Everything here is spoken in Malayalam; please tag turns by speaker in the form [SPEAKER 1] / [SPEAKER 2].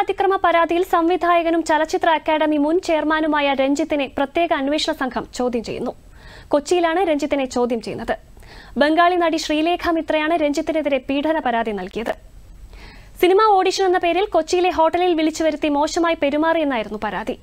[SPEAKER 1] അതിക്രമ പരാതിയിൽ സംവിധായകനും ചലച്ചിത്ര അക്കാദമി മുൻ ചെയർമാനുമായ രഞ്ജിത്തിനെ പ്രത്യേക അന്വേഷണ സംഘം ചോദ്യം ചെയ്യുന്നു കൊച്ചിയിലാണ് രഞ്ജിത്തിനെ ചോദ്യം ചെയ്യുന്നത് ബംഗാളി നടി ശ്രീലേഖ മിത്രയാണ് രഞ്ജിത്തിനെതിരെ പീഡന പരാതി നൽകിയത് സിനിമ ഓഡിഷൻ എന്ന പേരിൽ കൊച്ചിയിലെ ഹോട്ടലിൽ വിളിച്ചു വരുത്തി മോശമായി പെരുമാറിയെന്നായിരുന്നു പരാതി